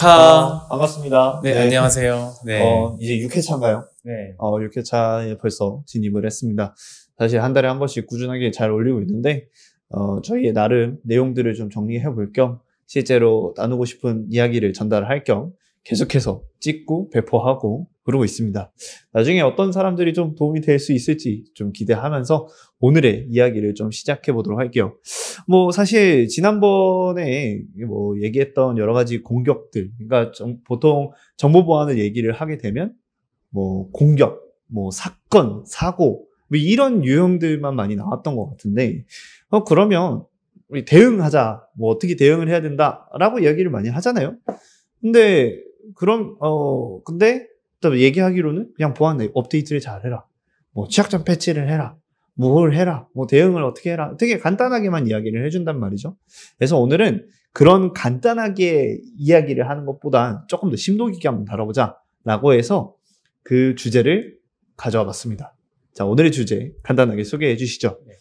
카 아, 반갑습니다. 네, 네. 안녕하세요. 네. 어, 이제 6회차인가요? 네. 어, 6회차에 벌써 진입을 했습니다. 사실 한 달에 한 번씩 꾸준하게 잘 올리고 있는데, 어, 저희의 나름 내용들을 좀 정리해 볼 겸, 실제로 나누고 싶은 이야기를 전달할 겸, 계속해서 찍고 배포하고 그러고 있습니다. 나중에 어떤 사람들이 좀 도움이 될 수 있을지 좀 기대하면서 오늘의 이야기를 좀 시작해 보도록 할게요. 뭐 사실 지난번에 뭐 얘기했던 여러 가지 공격들, 그러니까 정, 보통 정보 보안을 얘기를 하게 되면 뭐 공격, 뭐 사건, 사고 뭐 이런 유형들만 많이 나왔던 것 같은데 어, 그러면 우리 대응하자, 뭐 어떻게 대응을 해야 된다라고 이야기를 많이 하잖아요. 근데 그럼 어 근데 또 얘기하기로는 그냥 보안 업데이트를 잘해라, 뭐 취약점 패치를 해라. 뭘 해라, 뭐 대응을 어떻게 해라, 되게 간단하게만 이야기를 해준단 말이죠. 그래서 오늘은 그런 간단하게 이야기를 하는 것보다 조금 더 심도 깊게 한번 다뤄보자라고 해서 그 주제를 가져와 봤습니다. 자, 오늘의 주제 간단하게 소개해 주시죠. 네.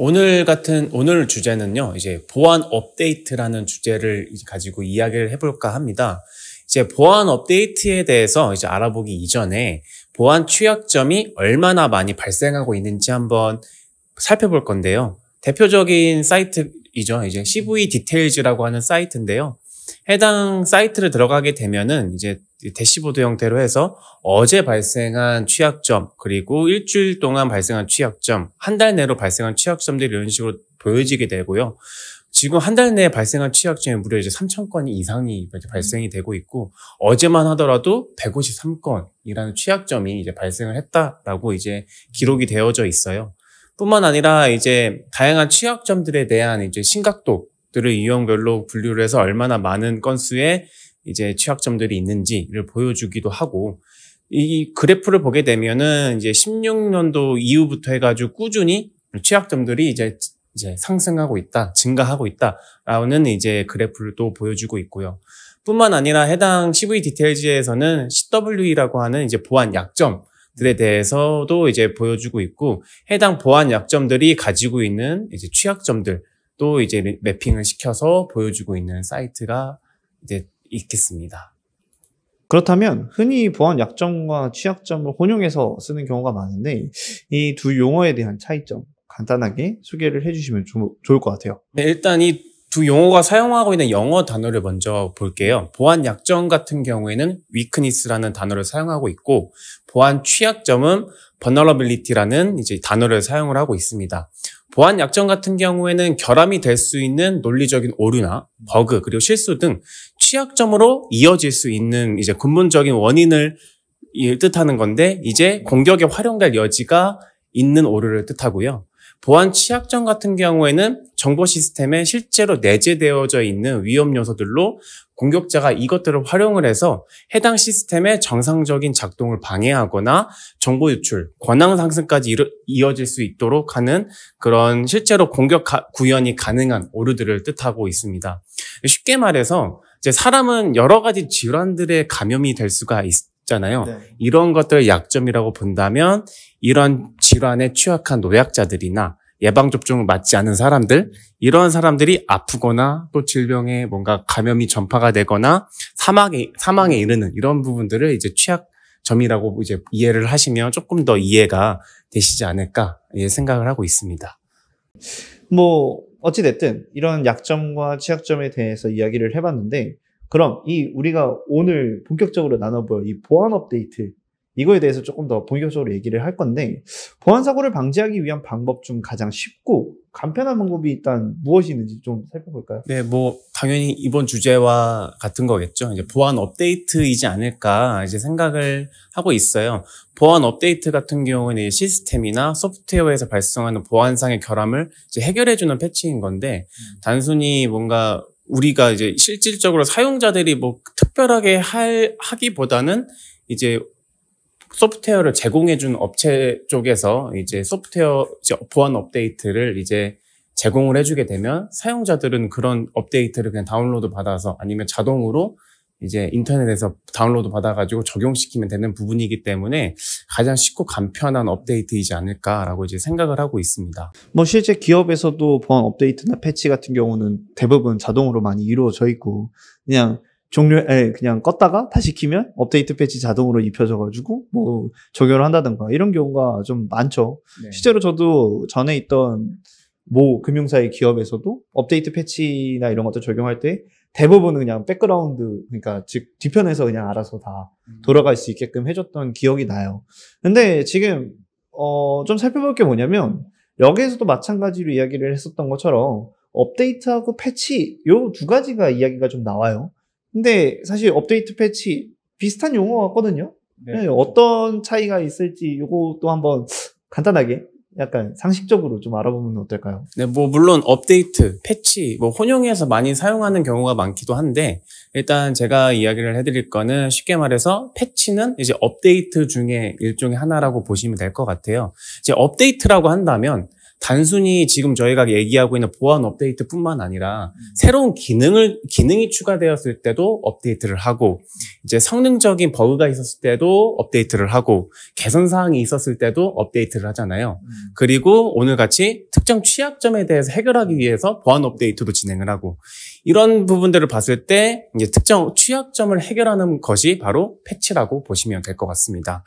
오늘 같은 오늘 주제는요 이제 보안 업데이트라는 주제를 가지고 이야기를 해볼까 합니다. 이제 보안 업데이트에 대해서 이제 알아보기 이전에 보안 취약점이 얼마나 많이 발생하고 있는지 한번 살펴볼 건데요. 대표적인 사이트이죠. 이제 CV 디테일즈라고 하는 사이트인데요. 해당 사이트를 들어가게 되면은 이제 대시보드 형태로 해서 어제 발생한 취약점 그리고 일주일 동안 발생한 취약점 한 달 내로 발생한 취약점들이 이런 식으로 보여지게 되고요. 지금 한 달 내에 발생한 취약증이 무려 이제 3천 건이 이상이 이제 음. 발생이 되고 있고 어제만 하더라도 153건이라는 취약점이 이제 발생을 했다라고 이제 기록이 되어져 있어요. 뿐만 아니라 이제 다양한 취약점들에 대한 이제 심각도들을 유형별로 분류를 해서 얼마나 많은 건수의 이제 취약점들이 있는지를 보여주기도 하고 이 그래프를 보게 되면은 이제 16년도 이후부터 해가지고 꾸준히 취약점들이 이제 이제 상승하고 있다, 증가하고 있다라는 이제 그래프를 또 보여주고 있고요. 뿐만 아니라 해당 CV 디테일즈에서는 CWE라고 하는 이제 보안 약점 들에 대해서도 이제 보여주고 있고 해당 보안 약점들이 가지고 있는 이제 취약점들 도 이제 매핑을 시켜서 보여주고 있는 사이트가 이제 있겠습니다. 그렇다면 흔히 보안 약점과 취약점을 혼용해서 쓰는 경우가 많은데 이 두 용어에 대한 차이점 간단하게 소개를 해주시면 좀 좋을 것 같아요. 네, 일단 이 두 용어가 사용하고 있는 영어 단어를 먼저 볼게요. 보안 약점 같은 경우에는 weakness라는 단어를 사용하고 있고 보안 취약점은 vulnerability라는 이제 단어를 사용을 하고 있습니다. 보안 약점 같은 경우에는 결함이 될 수 있는 논리적인 오류나 버그 그리고 실수 등 취약점으로 이어질 수 있는 이제 근본적인 원인을 뜻하는 건데 이제 공격에 활용될 여지가 있는 오류를 뜻하고요. 보안 취약점 같은 경우에는 정보 시스템에 실제로 내재되어져 있는 위험 요소들로 공격자가 이것들을 활용을 해서 해당 시스템의 정상적인 작동을 방해하거나 정보 유출, 권한 상승까지 이어질 수 있도록 하는 그런 실제로 공격 구현이 가능한 오류들을 뜻하고 있습니다. 쉽게 말해서 이제 사람은 여러 가지 질환들에 감염이 될 수가 있, 잖아요. 네. 이런 것들 약점이라고 본다면 이런 질환에 취약한 노약자들이나 예방접종을 맞지 않은 사람들, 이러한 사람들이 아프거나 또 질병에 뭔가 감염이 전파가 되거나 사망에, 사망에 이르는 이런 부분들을 이제 취약점이라고 이제 이해를 하시면 조금 더 이해가 되시지 않을까 예, 생각을 하고 있습니다. 뭐, 어찌됐든 이런 약점과 취약점에 대해서 이야기를 해봤는데 그럼 이 우리가 오늘 본격적으로 나눠볼 이 보안 업데이트 이거에 대해서 조금 더 본격적으로 얘기를 할 건데 보안 사고를 방지하기 위한 방법 중 가장 쉽고 간편한 방법이 일단 무엇이 있는지 좀 살펴볼까요? 네, 뭐 당연히 이번 주제와 같은 거겠죠. 이제 보안 업데이트이지 않을까 이제 생각을 하고 있어요. 보안 업데이트 같은 경우는 시스템이나 소프트웨어에서 발생하는 보안상의 결함을 이제 해결해주는 패치인 건데 음. 단순히 뭔가 우리가 이제 실질적으로 사용자들이 뭐 특별하게 할 하기보다는 이제 소프트웨어를 제공해준 업체 쪽에서 이제 소프트웨어 이제 보안 업데이트를 이제 제공을 해주게 되면 사용자들은 그런 업데이트를 그냥 다운로드 받아서 아니면 자동으로 이제 인터넷에서 다운로드 받아가지고 적용시키면 되는 부분이기 때문에 가장 쉽고 간편한 업데이트이지 않을까라고 이제 생각을 하고 있습니다. 뭐 실제 기업에서도 보안 업데이트나 패치 같은 경우는 대부분 자동으로 많이 이루어져 있고 그냥 종료, 에, 그냥 껐다가 다시 키면 업데이트 패치 자동으로 입혀져가지고 뭐 적용을 한다든가 이런 경우가 좀 많죠. 네. 실제로 저도 전에 있던 모 금융사의 기업에서도 업데이트 패치나 이런 것들 적용할 때 대부분은 그냥 백그라운드, 그러니까 즉, 뒤편에서 그냥 알아서 다 음. 돌아갈 수 있게끔 해줬던 기억이 나요. 근데 지금, 어, 좀 살펴볼 게 뭐냐면 여기에서도 마찬가지로 이야기를 했었던 것처럼 업데이트하고 패치 요 두 가지가 이야기가 좀 나와요. 근데 사실 업데이트 패치 비슷한 용어 같거든요. 네. 네 어떤 차이가 있을지 이것도 한번 간단하게 약간 상식적으로 좀 알아보면 어떨까요? 네, 뭐 물론 업데이트, 패치, 뭐 혼용해서 많이 사용하는 경우가 많기도 한데 일단 제가 이야기를 해드릴 거는 쉽게 말해서 패치는 이제 업데이트 중에 일종의 하나라고 보시면 될 것 같아요. 이제 업데이트라고 한다면 단순히 지금 저희가 얘기하고 있는 보안 업데이트뿐만 아니라 새로운 기능을 기능이 추가되었을 때도 업데이트를 하고 이제 성능적인 버그가 있었을 때도 업데이트를 하고 개선 사항이 있었을 때도 업데이트를 하잖아요. 음. 그리고 오늘 같이 특정 취약점에 대해서 해결하기 위해서 보안 업데이트도 진행을 하고 이런 부분들을 봤을 때 이제 특정 취약점을 해결하는 것이 바로 패치라고 보시면 될 것 같습니다.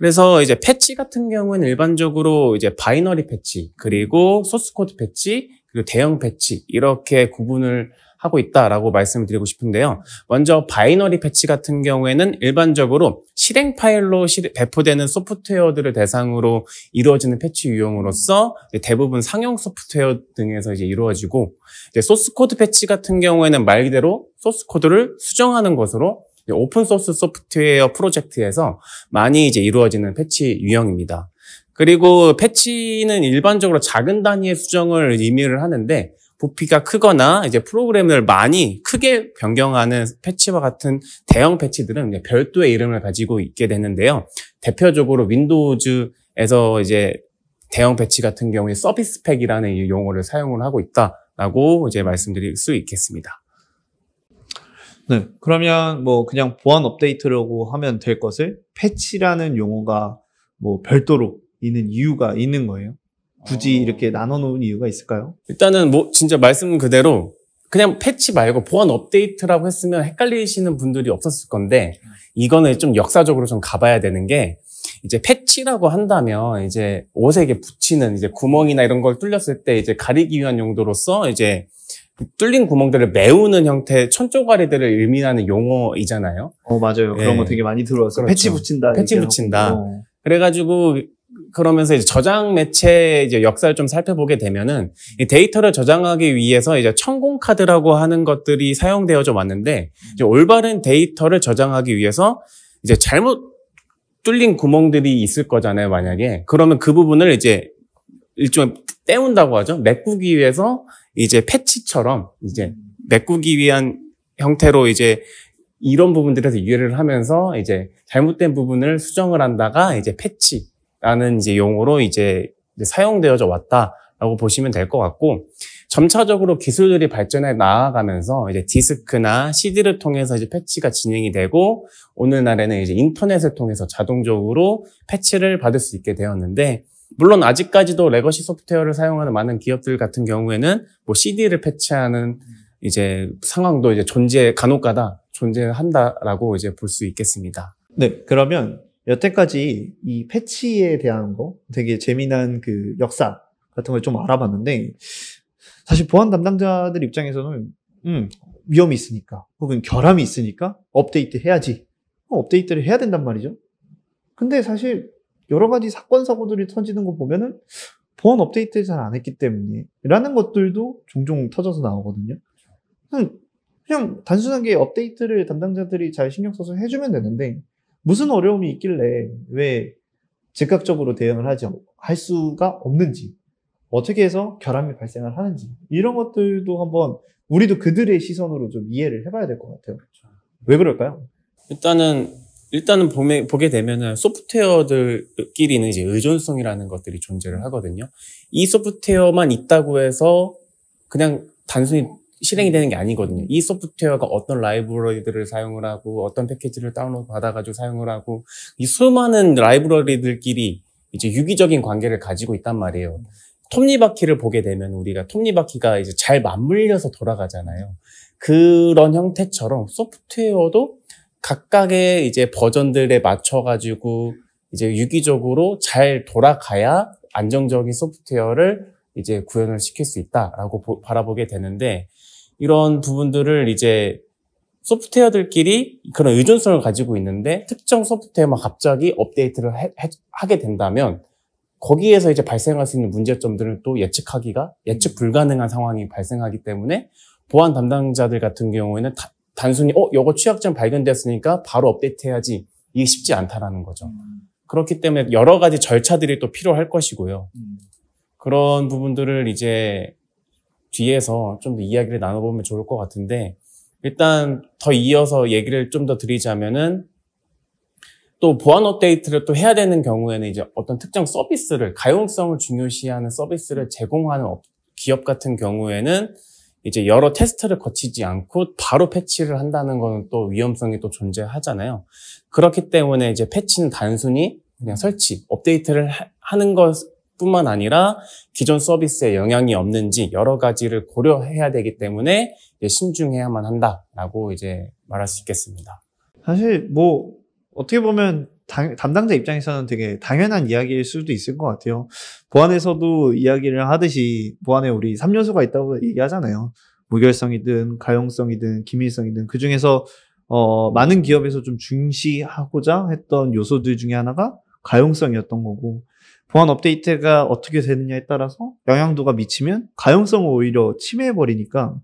그래서 이제 패치 같은 경우는 일반적으로 이제 바이너리 패치, 그리고 소스코드 패치, 그리고 대형 패치 이렇게 구분을 하고 있다라고 말씀을 드리고 싶은데요. 먼저 바이너리 패치 같은 경우에는 일반적으로 실행 파일로 배포되는 소프트웨어들을 대상으로 이루어지는 패치 유형으로서 대부분 상용 소프트웨어 등에서 이제 이루어지고 소스 코드 패치 같은 경우에는 말 그대로 소스 코드를 수정하는 것으로 오픈소스 소프트웨어 프로젝트에서 많이 이제 이루어지는 패치 유형입니다. 그리고 패치는 일반적으로 작은 단위의 수정을 의미를 하는데 부피가 크거나 이제 프로그램을 많이 크게 변경하는 패치와 같은 대형 패치들은 별도의 이름을 가지고 있게 되는데요. 대표적으로 윈도우즈에서 이제 대형 패치 같은 경우에 서비스 팩이라는 용어를 사용을 하고 있다라고 이제 말씀드릴 수 있겠습니다. 네. 그러면 뭐 그냥 보안 업데이트라고 하면 될 것을 패치라는 용어가 뭐 별도로 있는 이유가 있는 거예요. 굳이 어... 이렇게 나눠 놓은 이유가 있을까요? 일단은 뭐 진짜 말씀 그대로 그냥 패치 말고 보안 업데이트라고 했으면 헷갈리시는 분들이 없었을 건데 이거는 좀 역사적으로 좀 가봐야 되는 게 이제 패치라고 한다면 이제 옷에 게 붙이는 이제 구멍이나 이런 걸 뚫렸을 때 이제 가리기 위한 용도로서 이제 뚫린 구멍들을 메우는 형태의 천조가리들을 의미하는 용어이잖아요. 어 맞아요. 네. 그런 거 예. 되게 많이 들어왔어요. 그렇죠. 패치 붙인다. 패치 붙인다. 어. 그래가지고 그러면서 이제 저장 매체 이제 역사를 좀 살펴보게 되면은 데이터를 저장하기 위해서 이제 천공 카드라고 하는 것들이 사용되어 져 왔는데 이제 올바른 데이터를 저장하기 위해서 이제 잘못 뚫린 구멍들이 있을 거잖아요, 만약에. 그러면 그 부분을 이제 일종의 때운다고 하죠. 메꾸기 위해서 이제 패치처럼 이제 메꾸기 위한 형태로 이제 이런 부분들에서 유예를 하면서 이제 잘못된 부분을 수정을 한다가 이제 패치라는 이제 용어로 이제 사용되어져 왔다라고 보시면 될 것 같고 점차적으로 기술들이 발전해 나아가면서 이제 디스크나 CD를 통해서 이제 패치가 진행이 되고 오늘날에는 이제 인터넷을 통해서 자동적으로 패치를 받을 수 있게 되었는데 물론 아직까지도 레거시 소프트웨어를 사용하는 많은 기업들 같은 경우에는 뭐 CD를 패치하는 음. 이제 상황도 이제 존재 간혹가다 존재한다라고 이제 볼 수 있겠습니다. 네, 그러면 여태까지 이 패치에 대한 거 되게 재미난 그 역사 같은 걸 좀 알아봤는데 사실 보안 담당자들 입장에서는 음, 위험이 있으니까 혹은 결함이 있으니까 업데이트 해야지 어, 업데이트를 해야 된단 말이죠. 근데 사실 여러 가지 사건 사고들이 터지는 거 보면은 보안 업데이트 잘안 했기 때문이 라는 것들도 종종 터져서 나오거든요. 그냥, 그냥 단순하게 업데이트를 담당자들이 잘 신경 써서 해주면 되는데 무슨 어려움이 있길래 왜 즉각적으로 대응을 하지 할 수가 없는지 어떻게 해서 결함이 발생을 하는지 이런 것들도 한번 우리도 그들의 시선으로 좀 이해를 해봐야 될 것 같아요. 그렇죠. 왜 그럴까요? 일단은 일단은 보매, 보게 되면은 소프트웨어들끼리는 이제 의존성이라는 것들이 존재를 하거든요. 이 소프트웨어만 있다고 해서 그냥 단순히 실행이 되는 게 아니거든요. 이 소프트웨어가 어떤 라이브러리들을 사용을 하고 어떤 패키지를 다운로드 받아가지고 사용을 하고 이 수많은 라이브러리들끼리 이제 유기적인 관계를 가지고 있단 말이에요. 톱니바퀴를 보게 되면 우리가 톱니바퀴가 이제 잘 맞물려서 돌아가잖아요. 그런 형태처럼 소프트웨어도 각각의 이제 버전들에 맞춰가지고 이제 유기적으로 잘 돌아가야 안정적인 소프트웨어를 이제 구현을 시킬 수 있다라고 보, 바라보게 되는데 이런 부분들을 이제 소프트웨어들끼리 그런 의존성을 가지고 있는데 특정 소프트웨어만 갑자기 업데이트를 해, 해, 하게 된다면 거기에서 이제 발생할 수 있는 문제점들을 또 예측하기가 예측 불가능한 상황이 발생하기 때문에 보안 담당자들 같은 경우에는 다, 단순히 어 요거 취약점 발견됐으니까 바로 업데이트해야지 이게 쉽지 않다라는 거죠. 음. 그렇기 때문에 여러 가지 절차들이 또 필요할 것이고요. 음. 그런 부분들을 이제 뒤에서 좀 더 이야기를 나눠보면 좋을 것 같은데 일단 더 이어서 얘기를 좀 더 드리자면은 또 보안 업데이트를 또 해야 되는 경우에는 이제 어떤 특정 서비스를 가용성을 중요시하는 서비스를 제공하는 기업 같은 경우에는 이제 여러 테스트를 거치지 않고 바로 패치를 한다는 것은 또 위험성이 또 존재하잖아요. 그렇기 때문에 이제 패치는 단순히 그냥 설치, 업데이트를 하, 는 것뿐만 아니라 기존 서비스에 영향이 없는지 여러 가지를 고려해야 되기 때문에 신중해야만 한다라고 이제 말할 수 있겠습니다. 사실 뭐 어떻게 보면 당, 담당자 입장에서는 되게 당연한 이야기일 수도 있을 것 같아요. 보안에서도 이야기를 하듯이 보안에 우리 3요소가 있다고 얘기하잖아요. 무결성이든 가용성이든 기밀성이든 그 중에서 어, 많은 기업에서 좀 중시하고자 했던 요소들 중에 하나가 가용성이었던 거고 보안 업데이트가 어떻게 되느냐에 따라서 영향도가 미치면 가용성을 오히려 침해해버리니까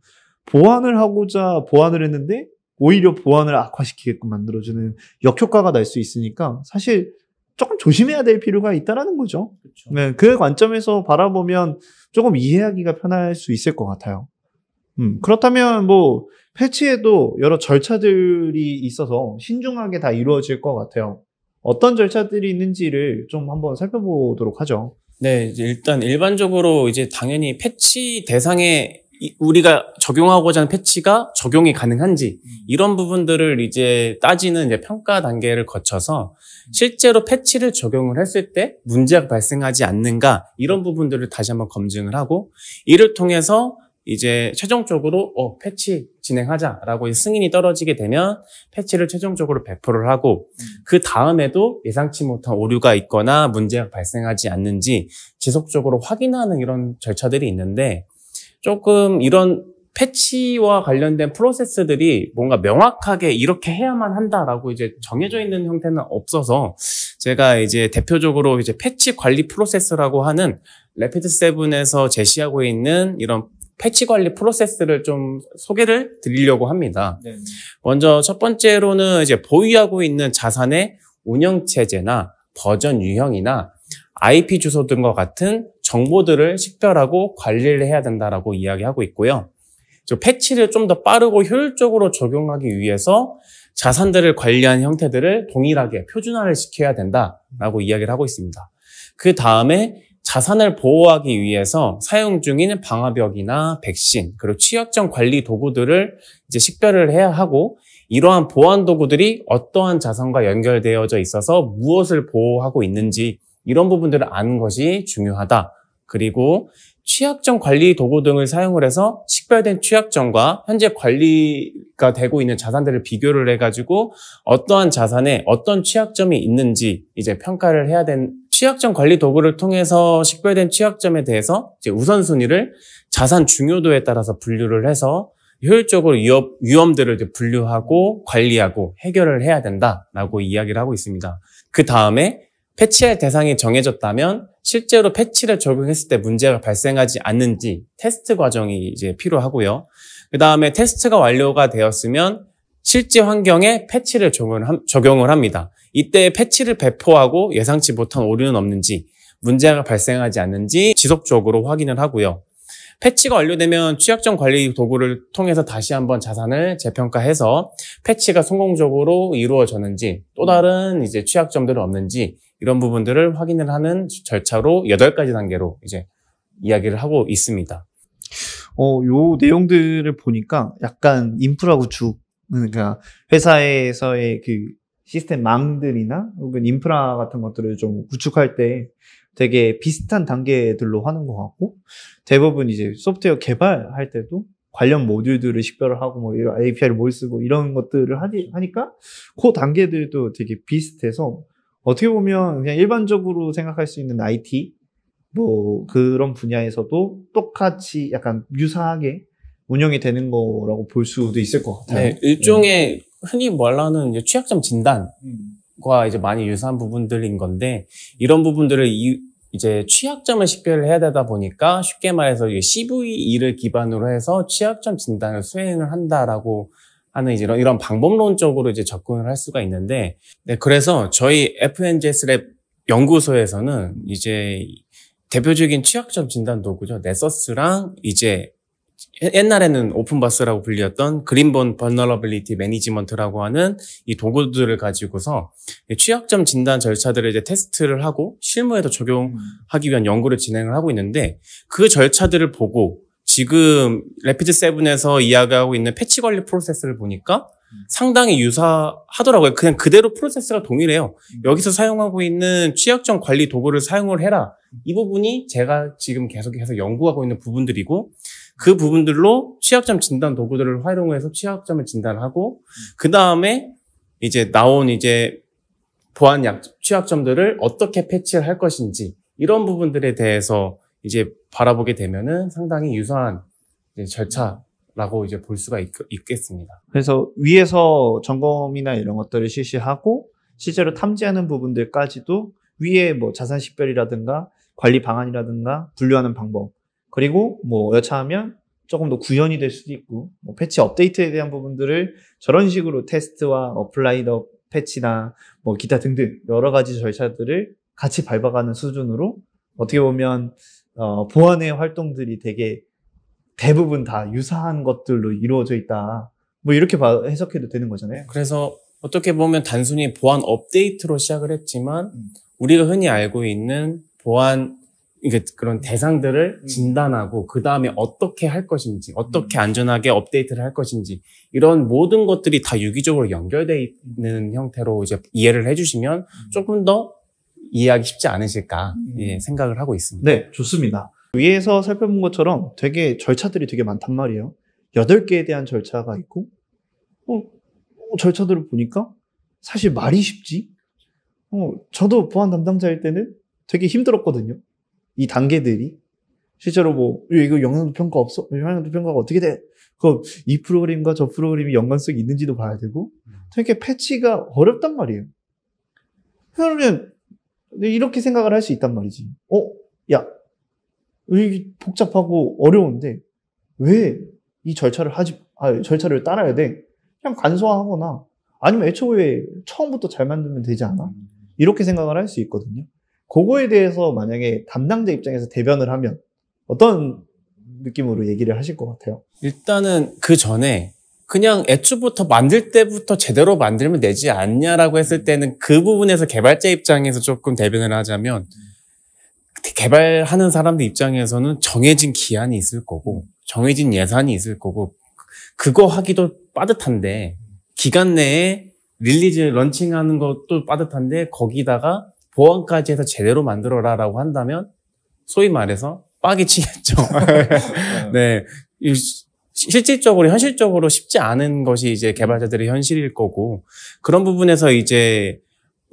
보안을 하고자 보안을 했는데 오히려 보안을 악화시키게끔 만들어주는 역효과가 날 수 있으니까 사실 조금 조심해야 될 필요가 있다라는 거죠. 그쵸. 네, 그 관점에서 바라보면 조금 이해하기가 편할 수 있을 것 같아요. 음, 그렇다면 뭐 패치에도 여러 절차들이 있어서 신중하게 다 이루어질 것 같아요. 어떤 절차들이 있는지를 좀 한번 살펴보도록 하죠. 네, 일단 일반적으로 이제 당연히 패치 대상에 우리가 적용하고자 하는 패치가 적용이 가능한지 이런 부분들을 이제 따지는 이제 평가 단계를 거쳐서 실제로 패치를 적용을 했을 때 문제가 발생하지 않는가 이런 부분들을 다시 한번 검증을 하고 이를 통해서 이제 최종적으로 어, 패치 진행하자라고 승인이 떨어지게 되면 패치를 최종적으로 배포를 하고 그 다음에도 예상치 못한 오류가 있거나 문제가 발생하지 않는지 지속적으로 확인하는 이런 절차들이 있는데 조금 이런 패치와 관련된 프로세스들이 뭔가 명확하게 이렇게 해야만 한다라고 이제 정해져 있는 형태는 없어서 제가 이제 대표적으로 이제 패치 관리 프로세스라고 하는 레피드 세븐에서 제시하고 있는 이런 패치 관리 프로세스를 좀 소개를 드리려고 합니다. 네 먼저 첫 번째로는 이제 보유하고 있는 자산의 운영 체제나 버전 유형이나 IP 주소 등과 같은 정보들을 식별하고 관리를 해야 된다라고 이야기하고 있고요. 패치를 좀 더 빠르고 효율적으로 적용하기 위해서 자산들을 관리한 형태들을 동일하게 표준화를 시켜야 된다라고 이야기를 하고 있습니다. 그 다음에 자산을 보호하기 위해서 사용 중인 방화벽이나 백신 그리고 취약점 관리 도구들을 이제 식별을 해야 하고 이러한 보안 도구들이 어떠한 자산과 연결되어져 있어서 무엇을 보호하고 있는지 이런 부분들을 아는 것이 중요하다. 그리고 취약점 관리 도구 등을 사용을 해서 식별된 취약점과 현재 관리가 되고 있는 자산들을 비교를 해가지고 어떠한 자산에 어떤 취약점이 있는지 이제 평가를 해야 된 취약점 관리 도구를 통해서 식별된 취약점에 대해서 이제 우선순위를 자산 중요도에 따라서 분류를 해서 효율적으로 위험, 위험들을 분류하고 관리하고 해결을 해야 된다라고 이야기를 하고 있습니다. 그 다음에 패치할 대상이 정해졌다면 실제로 패치를 적용했을 때 문제가 발생하지 않는지 테스트 과정이 이제 필요하고요. 그 다음에 테스트가 완료가 되었으면 실제 환경에 패치를 적용을 합니다. 이때 패치를 배포하고 예상치 못한 오류는 없는지 문제가 발생하지 않는지 지속적으로 확인을 하고요. 패치가 완료되면 취약점 관리 도구를 통해서 다시 한번 자산을 재평가해서 패치가 성공적으로 이루어졌는지 또 다른 이제 취약점들은 없는지 이런 부분들을 확인을 하는 절차로 8 가지 단계로 이제 이야기를 하고 있습니다. 어, 요 내용들을 보니까 약간 인프라 구축, 그러니까 회사에서의 그 시스템 망들이나 혹은 인프라 같은 것들을 좀 구축할 때 되게 비슷한 단계들로 하는 것 같고 대부분 이제 소프트웨어 개발할 때도 관련 모듈들을 식별을 하고 뭐 이런 API를 뭘 쓰고 이런 것들을 하니, 하니까 그 단계들도 되게 비슷해서 어떻게 보면 그냥 일반적으로 생각할 수 있는 IT 뭐 그런 분야에서도 똑같이 약간 유사하게 운영이 되는 거라고 볼 수도 있을 것 같아요. 네, 일종의 흔히 말하는 이제 취약점 진단과 음. 이제 많이 유사한 부분들인 건데 이런 부분들을 이, 이제 취약점을 식별을 해야 되다 보니까 쉽게 말해서 CVE를 기반으로 해서 취약점 진단을 수행을 한다라고 하는 이제 이런, 이런 방법론적으로 이제 접근을 할 수가 있는데 네, 그래서 저희 FNJS 랩 연구소에서는 이제 대표적인 취약점 진단 도구죠. 네서스랑 이제 옛날에는 오픈버스라고 불렸던 그린본 버널러빌리티 매니지먼트라고 하는 이 도구들을 가지고서 취약점 진단 절차들을 이제 테스트를 하고 실무에도 적용하기 위한 연구를 진행을 하고 있는데 그 절차들을 보고 지금 레피드 세븐에서 이야기하고 있는 패치 관리 프로세스를 보니까 음. 상당히 유사하더라고요. 그냥 그대로 프로세스가 동일해요. 음. 여기서 사용하고 있는 취약점 관리 도구를 사용을 해라. 이 부분이 제가 지금 계속해서 연구하고 있는 부분들이고 그 부분들로 취약점 진단 도구들을 활용해서 취약점을 진단하고 음. 그 다음에 이제 나온 이제 보안 약 취약점들을 어떻게 패치를 할 것인지 이런 부분들에 대해서 이제 바라보게 되면은 상당히 유사한 절차라고 이제 볼 수가 있, 겠습니다 그래서 위에서 점검이나 이런 것들을 실시하고 실제로 탐지하는 부분들까지도 위에 뭐 자산 식별이라든가 관리 방안이라든가 분류하는 방법 그리고 뭐 여차하면 조금 더 구현이 될 수도 있고 뭐 패치 업데이트에 대한 부분들을 저런 식으로 테스트와 어플라이 더 패치나 뭐 기타 등등 여러 가지 절차들을 같이 밟아가는 수준으로 어떻게 보면 어, 보안의 활동들이 되게 대부분 다 유사한 것들로 이루어져 있다. 뭐 이렇게 봐, 해석해도 되는 거잖아요. 그래서 어떻게 보면 단순히 보안 업데이트로 시작을 했지만 음. 우리가 흔히 알고 있는 보안 그런 대상들을 음. 진단하고 그 다음에 어떻게 할 것인지 어떻게 음. 안전하게 업데이트를 할 것인지 이런 모든 것들이 다 유기적으로 연결돼 있는 형태로 이제 이해를 해주시면 음. 조금 더 이해하기 쉽지 않으실까 음. 예, 생각을 하고 있습니다. 네, 좋습니다. 위에서 살펴본 것처럼 되게 절차들이 되게 많단 말이에요. 8개에 대한 절차가 있고, 어, 어, 절차들을 보니까 사실 말이 쉽지? 어, 저도 보안 담당자일 때는 되게 힘들었거든요. 이 단계들이. 실제로 뭐, 이거 영향도 평가 없어? 영향도 평가가 어떻게 돼? 그, 이 프로그램과 저 프로그램이 연관성이 있는지도 봐야 되고, 음. 되게 패치가 어렵단 말이에요. 그러면 이렇게 생각을 할 수 있단 말이지. 어, 야, 이게 복잡하고 어려운데 왜 이 절차를 하지, 아, 절차를 따라야 돼? 그냥 간소화하거나 아니면 애초에 처음부터 잘 만들면 되지 않아? 이렇게 생각을 할 수 있거든요. 그거에 대해서 만약에 담당자 입장에서 대변을 하면 어떤 느낌으로 얘기를 하실 것 같아요? 일단은 그 전에 그냥 애초부터 만들 때부터 제대로 만들면 되지 않냐라고 했을 때는 그 부분에서 개발자 입장에서 조금 대변을 하자면 개발하는 사람들 입장에서는 정해진 기한이 있을 거고 정해진 예산이 있을 거고 그거 하기도 빠듯한데 기간 내에 릴리즈 런칭하는 것도 빠듯한데 거기다가 보안까지 해서 제대로 만들어라라고 한다면 소위 말해서 빠기 치겠죠. 네. 네. 실질적으로 현실적으로 쉽지 않은 것이 이제 개발자들의 현실일 거고 그런 부분에서 이제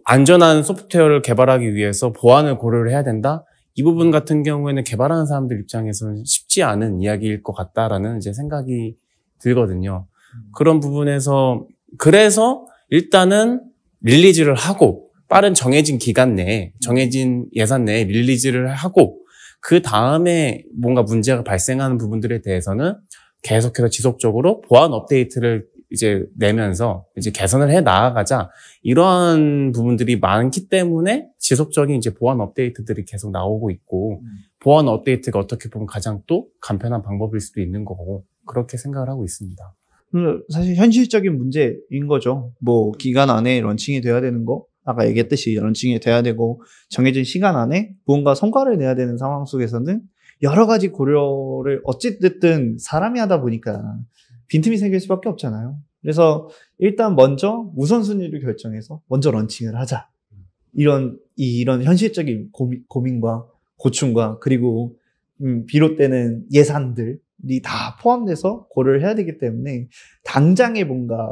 안전한 소프트웨어를 개발하기 위해서 보안을 고려를 해야 된다. 이 부분 같은 경우에는 개발하는 사람들 입장에서는 쉽지 않은 이야기일 것 같다라는 이제 생각이 들거든요. 음. 그런 부분에서 그래서 일단은 릴리즈를 하고 빠른 정해진 기간 내에 정해진 예산 내에 릴리즈를 하고 그 다음에 뭔가 문제가 발생하는 부분들에 대해서는 계속해서 지속적으로 보안 업데이트를 이제 내면서 이제 개선을 해 나아가자 이러한 부분들이 많기 때문에 지속적인 이제 보안 업데이트들이 계속 나오고 있고 음. 보안 업데이트가 어떻게 보면 가장 또 간편한 방법일 수도 있는 거고 그렇게 생각을 하고 있습니다. 사실 현실적인 문제인 거죠. 뭐 기간 안에 런칭이 돼야 되는 거 아까 얘기했듯이 런칭이 돼야 되고 정해진 시간 안에 무언가 성과를 내야 되는 상황 속에서는 여러 가지 고려를 어찌됐든 사람이 하다 보니까 빈틈이 생길 수밖에 없잖아요. 그래서 일단 먼저 우선순위를 결정해서 먼저 런칭을 하자. 이런, 이, 이런 현실적인 고민, 과 고충과 그리고, 음, 비롯되는 예산들이 다 포함돼서 고려를 해야 되기 때문에 당장에 뭔가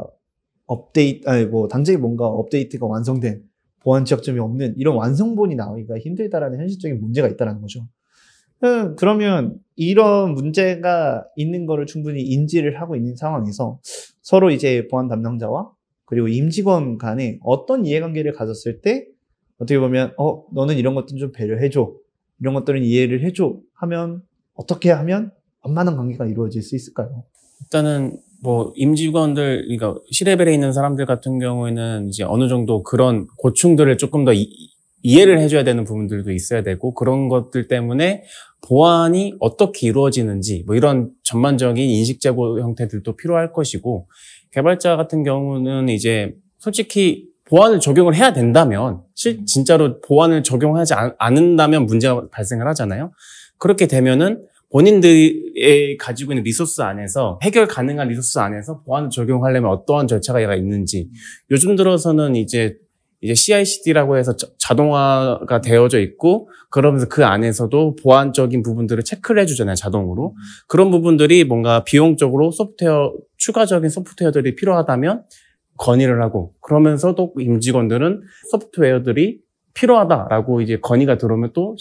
업데이트, 아니 뭐, 당장에 뭔가 업데이트가 완성된 보안 지역점이 없는 이런 완성본이 나오기가 힘들다라는 현실적인 문제가 있다는 거죠. 그러면 이런 문제가 있는 거를 충분히 인지를 하고 있는 상황에서 서로 이제 보안 담당자와 그리고 임직원 간에 어떤 이해관계를 가졌을 때 어떻게 보면 어 너는 이런 것들좀 배려해줘 이런 것들은 이해를 해줘 하면 어떻게 하면 엄만한 관계가 이루어질 수 있을까요? 일단은 뭐 임직원들 그러니까 시레벨에 있는 사람들 같은 경우에는 이제 어느 정도 그런 고충들을 조금 더 이, 이해를 해줘야 되는 부분들도 있어야 되고 그런 것들 때문에 보완이 어떻게 이루어지는지 뭐 이런 전반적인 인식 제고 형태들도 필요할 것이고 개발자 같은 경우는 이제 솔직히 보안을 적용을 해야 된다면 실 진짜로 보안을 적용하지 않는다면 문제가 발생을 하잖아요. 그렇게 되면은 본인들이 가지고 있는 리소스 안에서 해결 가능한 리소스 안에서 보안을 적용하려면 어떠한 절차가 있는지 요즘 들어서는 이제 이제 CICD라고 해서 자동화가 되어져 있고 그러면서 그 안에서도 보안적인 부분들을 체크를 해주잖아요 자동으로 그런 부분들이 뭔가 비용적으로 소프트웨어 추가적인 소프트웨어들이 필요하다면 건의를 하고 그러면서 또 임직원들은 소프트웨어들이 필요하다라고 이제 건의가 들어오면 또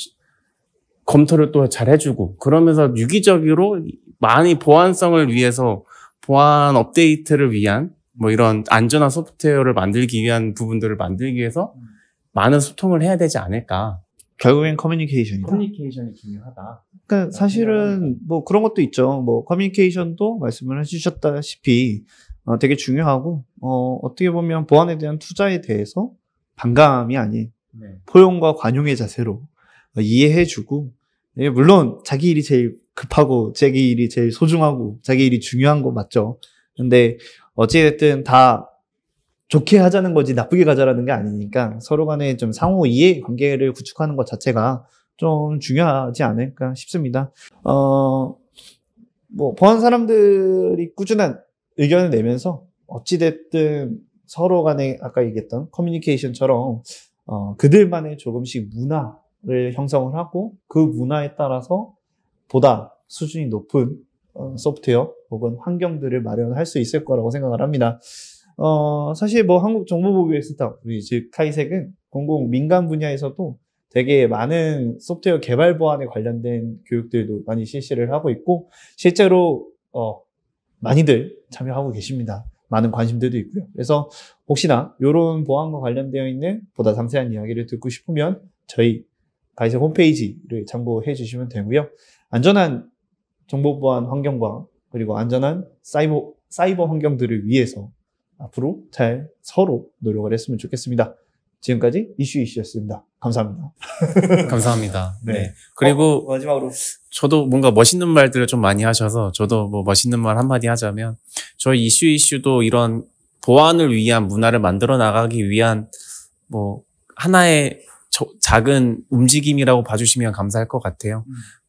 검토를 또 잘 해주고 그러면서 유기적으로 많이 보안성을 위해서 보안 업데이트를 위한 뭐 이런 안전한 소프트웨어를 만들기 위한 부분들을 만들기 위해서 음. 많은 소통을 해야 되지 않을까. 결국엔 커뮤니케이션이다. 커뮤니케이션이 중요하다. 그러니까 사실은 뭐 그런 것도 있죠. 뭐 커뮤니케이션도 말씀을 해주셨다시피 어, 되게 중요하고 어, 어떻게 보면 보안에 대한 투자에 대해서 반감이 아닌 네. 포용과 관용의 자세로 어, 이해해주고 예, 물론 자기 일이 제일 급하고 자기 일이 제일 소중하고 자기 일이 중요한 거 맞죠. 근데 어찌됐든 다 좋게 하자는 거지 나쁘게 가자라는 게 아니니까 서로 간에 좀 상호 이해 관계를 구축하는 것 자체가 좀 중요하지 않을까 싶습니다. 어, 뭐, 보안 사람들이 꾸준한 의견을 내면서 어찌됐든 서로 간에 아까 얘기했던 커뮤니케이션처럼 어, 그들만의 조금씩 문화를 형성을 하고 그 문화에 따라서 보다 수준이 높은 어, 소프트웨어 혹은 환경들을 마련할 수 있을 거라고 생각을 합니다. 어, 사실 뭐 한국 정보보호의 스타, 우리 즉 카이색은 공공 민간 분야에서도 되게 많은 소프트웨어 개발 보안에 관련된 교육들도 많이 실시를 하고 있고 실제로 어, 많이들 참여하고 계십니다. 많은 관심들도 있고요. 그래서 혹시나 이런 보안과 관련되어 있는 보다 상세한 이야기를 듣고 싶으면 저희 가이색 홈페이지를 참고해 주시면 되고요. 안전한 정보보안 환경과 그리고 안전한 사이버, 사이버 환경들을 위해서 앞으로 잘 서로 노력을 했으면 좋겠습니다. 지금까지 이슈 이슈였습니다. 감사합니다. 감사합니다. 네. 네. 그리고 어, 마지막으로 저도 뭔가 멋있는 말들을 좀 많이 하셔서 저도 뭐 멋있는 말 한마디 하자면 저희 이슈 이슈도 이런 보안을 위한 문화를 만들어 나가기 위한 뭐 하나의 저, 작은 움직임이라고 봐주시면 감사할 것 같아요. 음.